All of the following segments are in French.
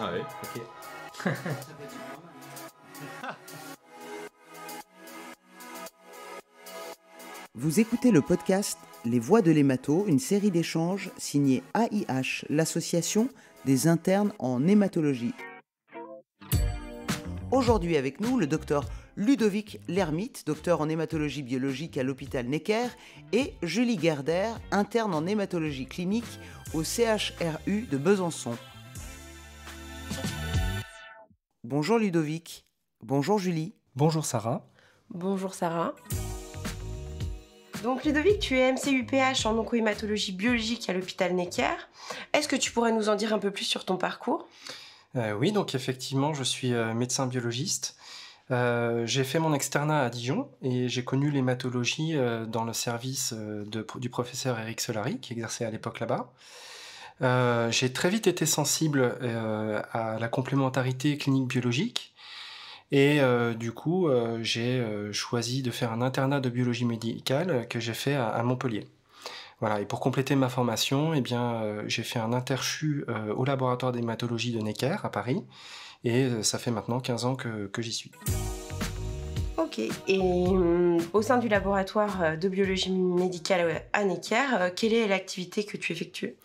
Ah ok. Vous écoutez le podcast Les Voix de l'hémato, une série d'échanges signée AIH, l'association des internes en hématologie. Aujourd'hui avec nous, le docteur Ludovic Lermite, docteur en hématologie biologique à l'hôpital Necker, et Julie Gerder, interne en hématologie clinique au CHRU de Besançon. Bonjour Ludovic. Bonjour Julie. Bonjour Sarah. Bonjour Sarah. Donc Ludovic, tu es MCUPH en oncohématologie biologique à l'hôpital Necker. Est-ce que tu pourrais nous en dire un peu plus sur ton parcours euh, Oui, donc effectivement, je suis euh, médecin biologiste. Euh, j'ai fait mon externat à Dijon et j'ai connu l'hématologie dans le service du professeur Eric Solari qui exerçait à l'époque là-bas. Euh, j'ai très vite été sensible euh, à la complémentarité clinique biologique et euh, du coup j'ai choisi de faire un internat de biologie médicale que j'ai fait à, Montpellier. Voilà, et pour compléter ma formation, eh bien, j'ai fait un interchu au laboratoire d'hématologie de Necker à Paris, et ça fait maintenant 15 ans que, j'y suis. Ok. Et au sein du laboratoire de biologie médicale à Necker, quelle est l'activité que tu effectues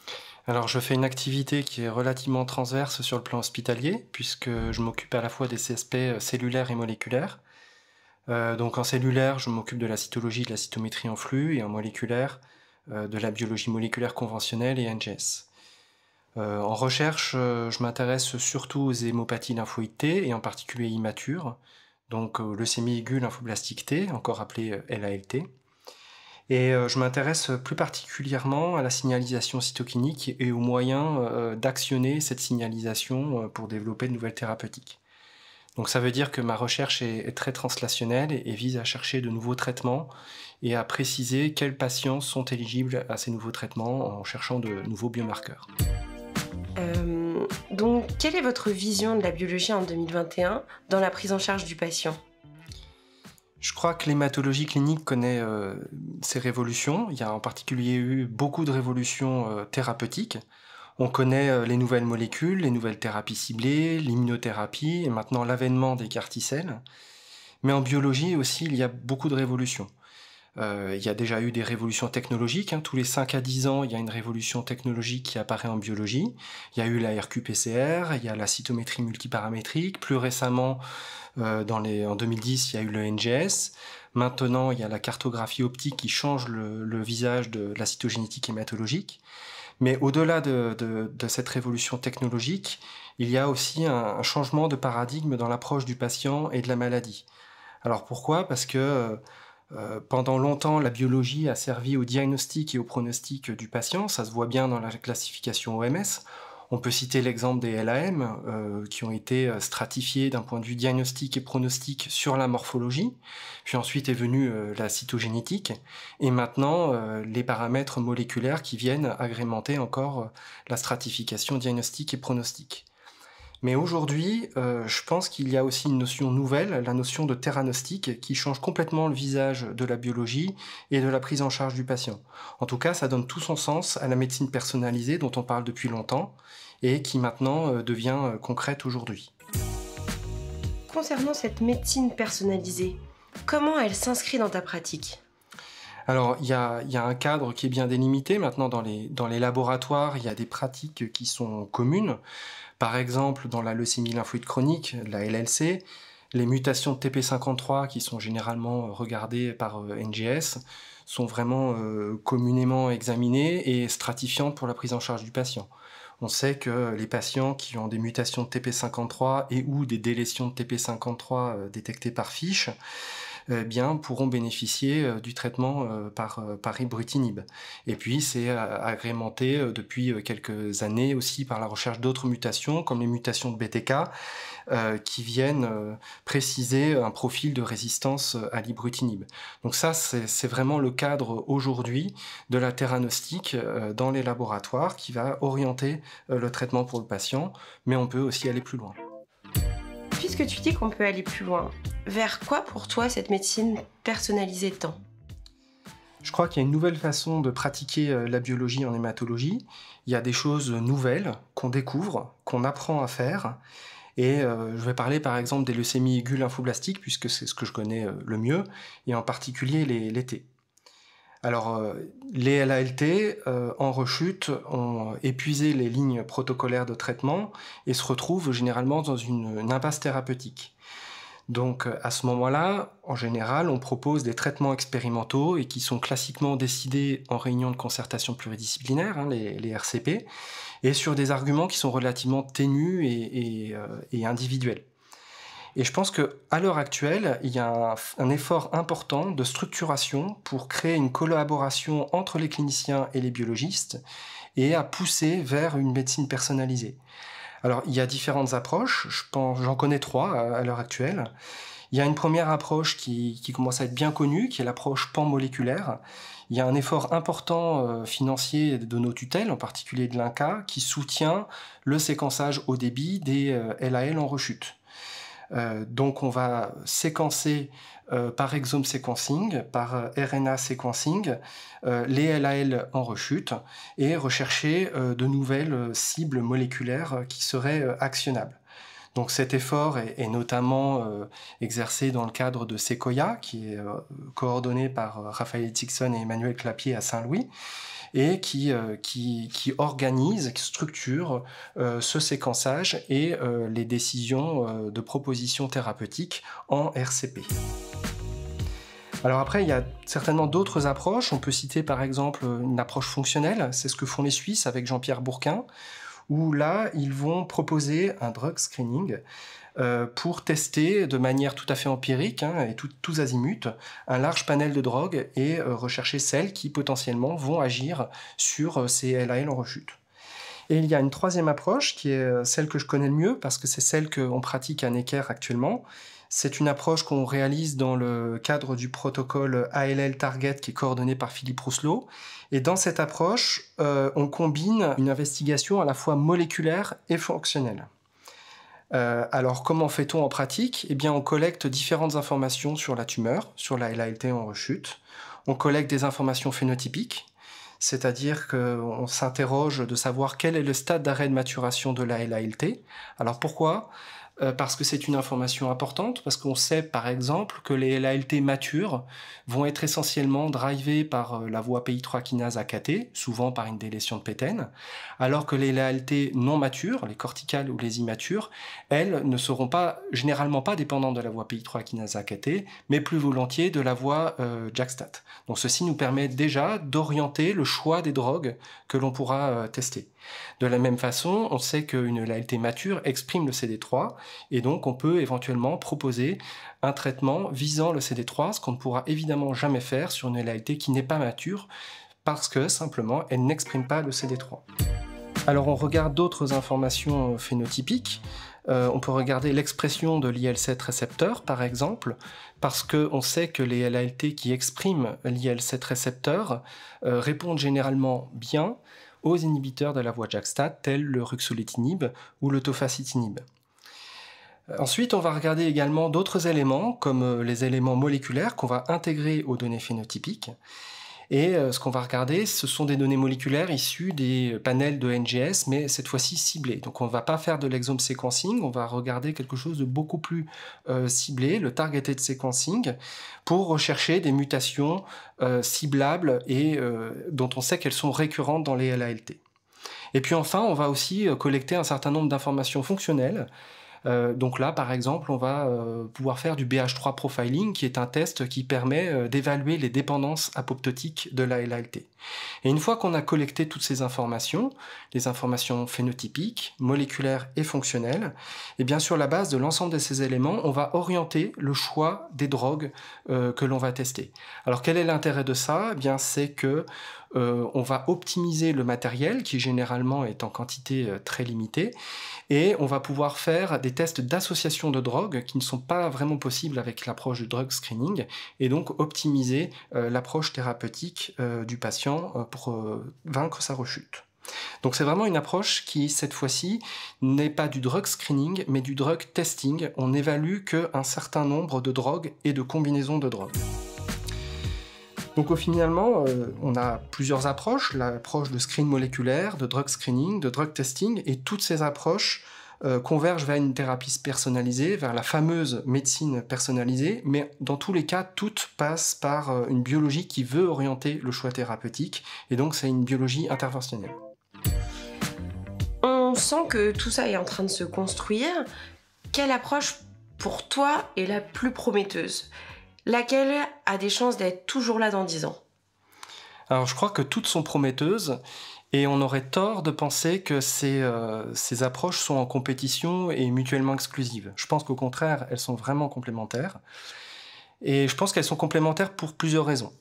alors je fais une activité qui est relativement transverse sur le plan hospitalier, puisque je m'occupe à la fois des CSP euh, cellulaires et moléculaires. Euh, donc en cellulaire, je m'occupe de la cytologie, de la cytométrie en flux, et en moléculaire, euh, de la biologie moléculaire conventionnelle et NGS. en recherche, je m'intéresse surtout aux hémopathies lymphoïdes T, et en particulier immatures, donc leucémie aiguë lymphoblastique T, encore appelé LALT. Et euh, je m'intéresse plus particulièrement à la signalisation cytokinique et aux moyens euh, d'actionner cette signalisation euh, pour développer de nouvelles thérapeutiques. Donc ça veut dire que ma recherche est, très translationnelle et, vise à chercher de nouveaux traitements et à préciser quels patients sont éligibles à ces nouveaux traitements en cherchant de nouveaux biomarqueurs. donc quelle est votre vision de la biologie en 2021 dans la prise en charge du patient je crois que l'hématologie clinique connaît ses euh, révolutions. Il y a en particulier eu beaucoup de révolutions euh, thérapeutiques. On connaît euh, les nouvelles molécules, les nouvelles thérapies ciblées, l'immunothérapie et maintenant l'avènement des carticelles. Mais en biologie aussi, il y a beaucoup de révolutions. Euh, il y a déjà eu des révolutions technologiques. Hein. Tous les 5 à 10 ans, il y a une révolution technologique qui apparaît en biologie. Il y a eu la RQPCR, il y a la cytométrie multiparamétrique. Plus récemment, euh, en 2010, il y a eu le NGS. Maintenant, il y a la cartographie optique qui change le, visage de, la cytogénétique hématologique. Mais au-delà de, cette révolution technologique, il y a aussi un changement de paradigme dans l'approche du patient et de la maladie. Alors pourquoi Parce que euh, euh, pendant longtemps, la biologie a servi au diagnostic et au pronostic du patient, ça se voit bien dans la classification OMS. On peut citer l'exemple des LAM euh, qui ont été euh, stratifiés d'un point de vue diagnostic et pronostic sur la morphologie, puis ensuite est venue la cytogénétique, et maintenant les paramètres moléculaires qui viennent agrémenter encore la stratification diagnostique et pronostic. Mais aujourd'hui, euh, je pense qu'il y a aussi une notion nouvelle, la notion de terranostique, qui change complètement le visage de la biologie et de la prise en charge du patient. En tout cas, ça donne tout son sens à la médecine personnalisée dont on parle depuis longtemps et qui maintenant euh, devient euh, concrète aujourd'hui. Concernant cette médecine personnalisée, comment elle s'inscrit dans ta pratique alors, il y, a, un cadre qui est bien délimité. Maintenant, dans les laboratoires, il y a des pratiques qui sont communes. Par exemple, dans la leucémie lymphoïde chronique, la LLC, les mutations TP53 qui sont généralement regardées par euh, NGS sont vraiment euh, communément examinées et stratifiantes pour la prise en charge du patient. On sait que les patients qui ont des mutations de TP53 et ou des délétions de TP53 euh, détectées par fiche euh, bien pourront bénéficier euh, du traitement euh, par, par ibrutinib. Et puis c'est agrémenté depuis quelques années aussi par la recherche d'autres mutations, comme les mutations de BTK, qui viennent préciser un profil de résistance à l'ibrutinib. Donc ça, c'est vraiment le cadre aujourd'hui de la théranostique dans les laboratoires qui va orienter le traitement pour le patient, mais on peut aussi aller plus loin puisque tu dis qu'on peut aller plus loin, vers quoi pour toi cette médecine personnalisée tend je crois qu'il y a une nouvelle façon de pratiquer euh, la biologie en hématologie. Il y a des choses nouvelles qu'on découvre, qu'on apprend à faire. Et euh, je vais parler par exemple des leucémies gules lymphoblastiques, puisque c'est ce que je connais euh, le mieux, et en particulier les, alors, euh, les LALT euh, en rechute ont épuisé les lignes protocolaires de traitement et se retrouvent généralement dans une, impasse thérapeutique. Donc, à ce moment-là, en général, on propose des traitements expérimentaux et qui sont classiquement décidés en réunion de concertation pluridisciplinaire, hein, les, RCP, et sur des arguments qui sont relativement ténus et, et euh, individuels. Et je pense que à l'heure actuelle, il y a un, effort important de structuration pour créer une collaboration entre les cliniciens et les biologistes et à pousser vers une médecine personnalisée. Alors, il y a différentes approches. Je j'en connais trois euh, à, l'heure actuelle. Il y a une première approche qui, commence à être bien connue, qui est l'approche pan-moléculaire. Il y a un effort important euh, financier de nos tutelles, en particulier de l'INCA, qui soutient le séquençage au débit des LAL euh, en rechute. Euh, donc on va séquencer euh, par exome sequencing, par euh, RNA sequencing, les LAL en rechute et rechercher de nouvelles cibles moléculaires qui seraient actionnables. Donc cet effort est, notamment euh, exercé dans le cadre de Sequoia, qui est euh, coordonné par euh, Raphaël Tixon et Emmanuel Clapier à Saint-Louis, et qui, organise, qui structure ce séquençage et les décisions de propositions thérapeutiques en RCP. Alors après, il y a certainement d'autres approches. On peut citer par exemple une approche fonctionnelle, c'est ce que font les Suisses avec Jean-Pierre Bourquin où là, ils vont proposer un drug screening euh, pour tester de manière tout à fait empirique hein, et tout, tous azimuts un large panel de drogues et euh, rechercher celles qui potentiellement vont agir sur euh, ces LAL en rechute. Et il y a une troisième approche qui est celle que je connais le mieux parce que c'est celle qu'on pratique à Necker actuellement, c'est une approche qu'on réalise dans le cadre du protocole ALL Target qui est coordonné par Philippe Rousselot. Et dans cette approche, euh, on combine une investigation à la fois moléculaire et fonctionnelle. Euh, alors comment fait-on en pratique Eh bien on collecte différentes informations sur la tumeur, sur la LALT en rechute. On collecte des informations phénotypiques, c'est-à-dire qu'on s'interroge de savoir quel est le stade d'arrêt de maturation de la LALT. Alors pourquoi euh, parce que c'est une information importante, parce qu'on sait par exemple que les LALT matures vont être essentiellement drivés par euh, la voie PI3 kinase AKT, souvent par une délétion de pétaine, alors que les LALT non matures, les corticales ou les immatures, elles ne seront pas généralement pas dépendantes de la voie PI3 kinase AKT, mais plus volontiers de la voie euh, JAKSTAT. Donc ceci nous permet déjà d'orienter le choix des drogues que l'on pourra tester. De la même façon, on sait qu'une LALT mature exprime le CD3, et donc, on peut éventuellement proposer un traitement visant le CD3, ce qu'on ne pourra évidemment jamais faire sur une LALT qui n'est pas mature, parce que simplement, elle n'exprime pas le CD3. Alors, on regarde d'autres informations phénotypiques. Euh, on peut regarder l'expression de l'IL7 récepteur, par exemple, parce qu'on sait que les LALT qui expriment l'IL7 récepteur euh, répondent généralement bien aux inhibiteurs de la voie jak tels le ruxolitinib ou le tofacitinib. Euh, ensuite, on va regarder également d'autres éléments, comme euh, les éléments moléculaires qu'on va intégrer aux données phénotypiques. Et euh, ce qu'on va regarder, ce sont des données moléculaires issues des panels de NGS, mais cette fois-ci ciblées. Donc on ne va pas faire de l'exome sequencing, on va regarder quelque chose de beaucoup plus ciblé, le targeted sequencing, pour rechercher des mutations ciblables et dont on sait qu'elles sont récurrentes dans les LALT. Et puis enfin, on va aussi collecter un certain nombre d'informations fonctionnelles euh, donc là, par exemple, on va euh, pouvoir faire du BH3 profiling, qui est un test qui permet euh, d'évaluer les dépendances apoptotiques de la LALT. Et une fois qu'on a collecté toutes ces informations, les informations phénotypiques, moléculaires et fonctionnelles, et eh bien sur la base de l'ensemble de ces éléments, on va orienter le choix des drogues que l'on va tester. Alors quel est l'intérêt de ça eh Bien, c'est que euh, on va optimiser le matériel qui généralement est en quantité euh, très limitée et on va pouvoir faire des tests d'association de drogues qui ne sont pas vraiment possibles avec l'approche du drug screening et donc optimiser euh, l'approche thérapeutique du patient pour vaincre sa rechute. Donc c'est vraiment une approche qui, cette fois-ci, n'est pas du drug screening, mais du drug testing. On évalue qu'un certain nombre de drogues et de combinaisons de drogues. Donc au finalement, euh, on a plusieurs approches, l'approche de screen moléculaire, de drug screening, de drug testing, et toutes ces approches euh, convergent vers une thérapie personnalisée, vers la fameuse médecine personnalisée, mais dans tous les cas, toutes passent par euh, une biologie qui veut orienter le choix thérapeutique, et donc c'est une biologie interventionnelle. On sent que tout ça est en train de se construire. Quelle approche pour toi est la plus prometteuse Laquelle a des chances d'être toujours là dans 10 ans Alors je crois que toutes sont prometteuses et on aurait tort de penser que ces, euh, ces approches sont en compétition et mutuellement exclusives. Je pense qu'au contraire, elles sont vraiment complémentaires. Et je pense qu'elles sont complémentaires pour plusieurs raisons.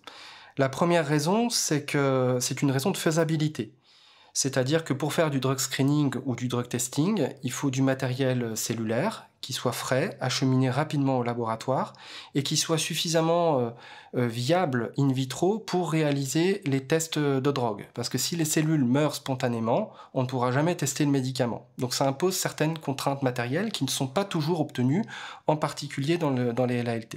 La première raison, c'est que c'est une raison de faisabilité. C'est-à-dire que pour faire du drug screening ou du drug testing, il faut du matériel cellulaire qui soit frais, acheminé rapidement au laboratoire et qui soit suffisamment euh, euh, viable in vitro pour réaliser les tests de drogue. Parce que si les cellules meurent spontanément, on ne pourra jamais tester le médicament. Donc ça impose certaines contraintes matérielles qui ne sont pas toujours obtenues, en particulier dans, dans les LALT.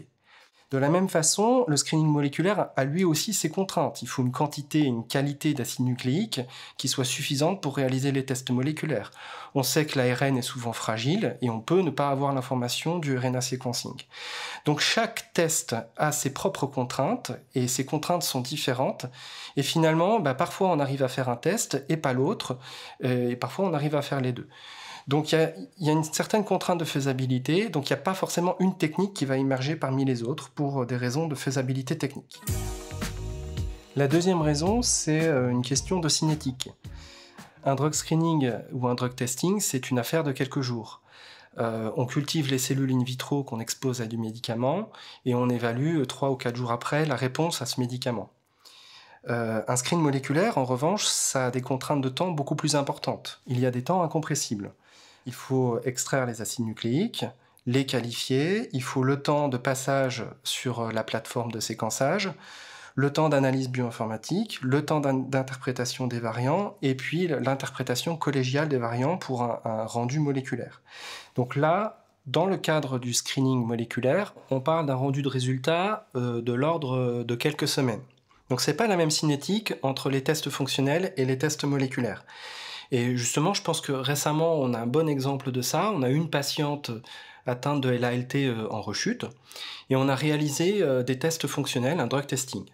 De la même façon, le screening moléculaire a lui aussi ses contraintes. Il faut une quantité et une qualité d'acide nucléique qui soient suffisantes pour réaliser les tests moléculaires. On sait que l'ARN est souvent fragile et on peut ne pas avoir l'information du RNA sequencing. Donc chaque test a ses propres contraintes et ces contraintes sont différentes. Et finalement, bah, parfois on arrive à faire un test et pas l'autre, euh, et parfois on arrive à faire les deux. Donc il y, a, une certaine contrainte de faisabilité, donc il n'y a pas forcément une technique qui va émerger parmi les autres pour euh, des raisons de faisabilité technique. La deuxième raison, c'est euh, une question de cinétique. Un drug screening ou un drug testing, c'est une affaire de quelques jours. Euh, on cultive les cellules in vitro qu'on expose à du médicament et on évalue trois ou quatre jours après la réponse à ce médicament. un screen moléculaire, en revanche, ça a des contraintes de temps beaucoup plus importantes. Il y a des temps incompressibles il faut extraire les acides nucléiques, les qualifier, il faut le temps de passage sur euh, la plateforme de séquençage, le temps d'analyse bioinformatique, le temps d'interprétation des variants, et puis l'interprétation collégiale des variants pour un, rendu moléculaire. Donc là, dans le cadre du screening moléculaire, on parle d'un rendu de résultat euh, de l'ordre de quelques semaines. Donc n'est pas la même cinétique entre les tests fonctionnels et les tests moléculaires. Et justement, je pense que récemment, on a un bon exemple de ça. On a une patiente euh, atteinte de LALT euh, en rechute et on a réalisé euh, des tests fonctionnels, un drug testing.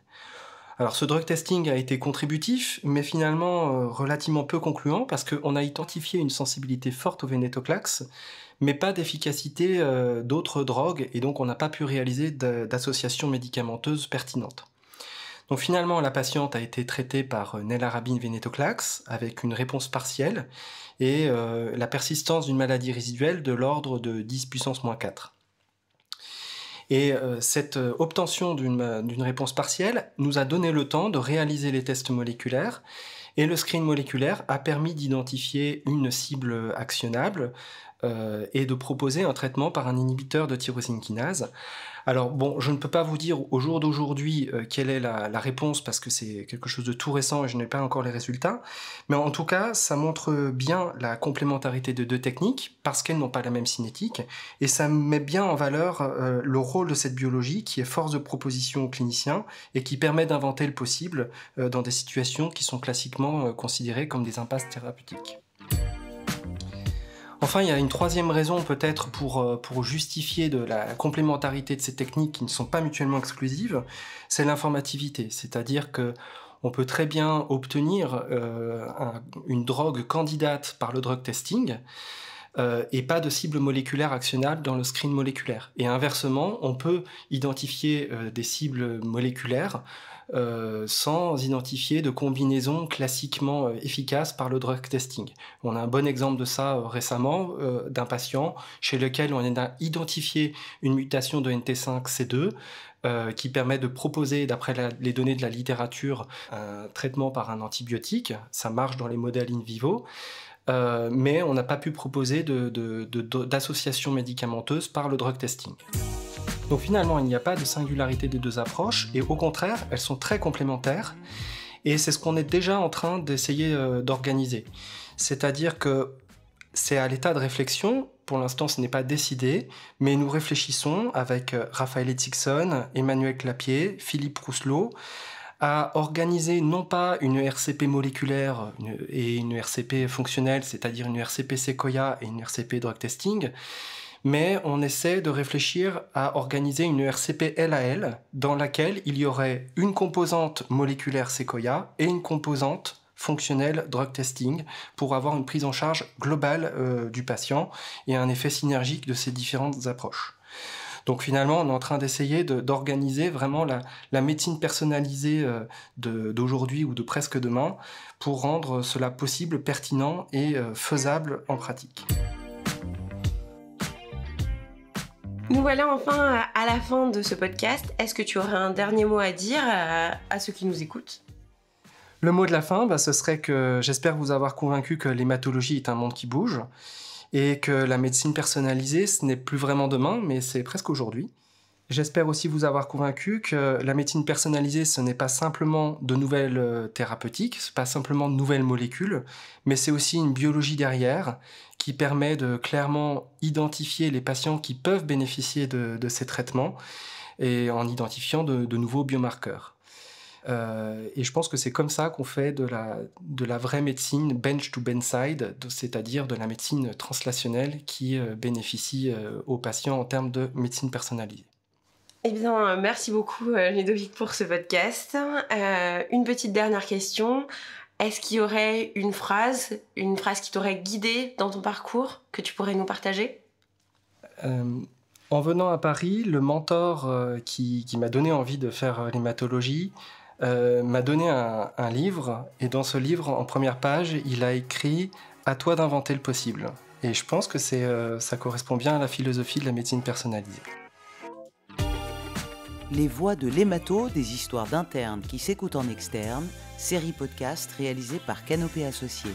Alors ce drug testing a été contributif, mais finalement relativement peu concluant parce qu'on a identifié une sensibilité forte au vénétoclax, mais pas d'efficacité d'autres drogues, et donc on n'a pas pu réaliser d'associations médicamenteuses pertinentes. Donc finalement, la patiente a été traitée par euh, Nelarabine venetoclax avec une réponse partielle et euh, la persistance d'une maladie résiduelle de l'ordre de 10 puissance moins 4. Et euh, cette obtention d'une réponse partielle nous a donné le temps de réaliser les tests moléculaires et le screen moléculaire a permis d'identifier une cible actionnable et de proposer un traitement par un inhibiteur de tyrosine kinase alors bon, je ne peux pas vous dire au jour d'aujourd'hui euh, quelle est la, réponse parce que c'est quelque chose de tout récent et je n'ai pas encore les résultats, mais en tout cas, ça montre bien la complémentarité de deux techniques parce qu'elles n'ont pas la même cinétique et ça met bien en valeur euh, le rôle de cette biologie qui est force de proposition aux cliniciens et qui permet d'inventer le possible euh, dans des situations qui sont classiquement considérées comme des impasses thérapeutiques. Enfin, il y a une troisième raison peut-être euh, pour, justifier de la complémentarité de ces techniques qui ne sont pas mutuellement exclusives, c'est l'informativité, c'est-à-dire que on peut très bien obtenir euh, une drogue candidate par le drug testing, euh, et pas de cible moléculaire actionnable dans le screen moléculaire. Et inversement, on peut identifier des cibles moléculaires euh, sans identifier de combinaisons classiquement euh, efficaces par le drug testing. On a un bon exemple de ça euh, récemment d'un patient chez lequel on a identifié une mutation de NT5C2 qui permet de proposer, d'après les données de la littérature, un traitement par un antibiotique. Ça marche dans les modèles in vivo. mais on n'a pas pu proposer d'association médicamenteuse par le drug testing. Donc finalement, il n'y a pas de singularité des deux approches, et au contraire, elles sont très complémentaires, et c'est ce qu'on est déjà en train d'essayer euh, d'organiser. C'est-à-dire que c'est à l'état de réflexion, pour l'instant ce n'est pas décidé, mais nous réfléchissons avec euh, Raphaël Etixon, Emmanuel Clapier, Philippe Rousselot, à organiser non pas une RCP moléculaire et une RCP fonctionnelle, c'est-à-dire une RCP Sequoia et une RCP drug testing, mais on essaie de réfléchir à organiser une ERCP LAL dans laquelle il y aurait une composante moléculaire Sequoia et une composante fonctionnelle drug testing pour avoir une prise en charge globale euh, du patient et un effet synergique de ces différentes approches. Donc finalement, on est en train d'essayer d'organiser vraiment la, médecine personnalisée euh, d'aujourd'hui ou de presque demain pour rendre cela possible, pertinent et euh, faisable en pratique. Nous voilà enfin euh, à la fin de ce podcast. Est-ce que tu aurais un dernier mot à dire euh, à, ceux qui nous écoutent Le mot de la fin, bah, ce serait que j'espère vous avoir convaincu que l'hématologie est un monde qui bouge et que la médecine personnalisée, ce n'est plus vraiment demain, mais c'est presque aujourd'hui. J'espère aussi vous avoir convaincu que la médecine personnalisée, ce n'est pas simplement de nouvelles euh, thérapeutiques, ce n'est pas simplement de nouvelles molécules, mais c'est aussi une biologie derrière qui permet de clairement identifier les patients qui peuvent bénéficier de, ces traitements et en identifiant de, nouveaux biomarqueurs. Euh, et je pense que c'est comme ça qu'on fait de la, vraie médecine bench to bedside, c'est-à-dire de la médecine translationnelle qui euh, bénéficie aux patients en termes de médecine personnalisée. Eh bien, euh, merci beaucoup euh, Ludovic pour ce podcast. Euh, une petite dernière question. Est-ce qu'il y aurait une phrase, une phrase qui t'aurait guidé dans ton parcours que tu pourrais nous partager En venant à Paris, le mentor qui, m'a donné envie de faire l'hématologie m'a donné un, livre. Et dans ce livre, en première page, il a écrit À toi d'inventer le possible. Et je pense que ça correspond bien à la philosophie de la médecine personnalisée. Les voix de l'hémato, des histoires d'internes qui s'écoutent en externe, série podcast réalisée par Canopée Associés.